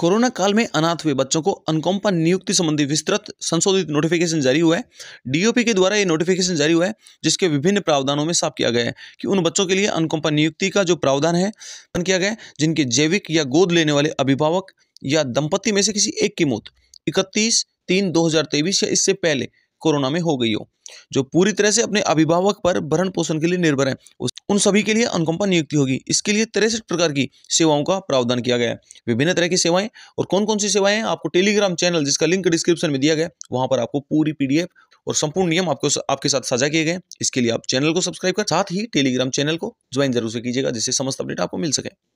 corona काल में अनाथ हुए बच्चों को अनुकंपा नियुक्ति संबंधी विस्तृत संशोधित नोटिफिकेशन जारी हुआ है डीओपी के द्वारा ये नोटिफिकेशन जारी हुआ है जिसके विभिन्न प्रावधानों में साफ किया गया है कि उन बच्चों के लिए अनुकंपा नियुक्ति का जो प्रावधान है किया गया है जिनके जैविक या गोद लेने वाले अभिभावक या दंपत्ति में से किसी एक की मौत इकतीस तीन दो हजार तेईस या इससे पहले कोरोना में हो गई हो जो पूरी तरह से अपने अभिभावक पर भरण पोषण के लिए निर्भर है उन सभी के लिए अनुकंपा नियुक्ति होगी इसके लिए तिरसठ प्रकार की सेवाओं का प्रावधान किया गया है विभिन्न तरह की सेवाएं और कौन कौन सी सेवाएं आपको टेलीग्राम चैनल जिसका लिंक डिस्क्रिप्शन में दिया गया वहां पर आपको पूरी पीडीएफ और संपूर्ण नियम आपको आपके साथ साझा किए गए इसके लिए आप चैनल को सब्सक्राइब कर साथ ही टेलीग्राम चैनल को ज्वाइन जरूर से कीजिएगा जिससे समस्त अपडेट आपको मिल सके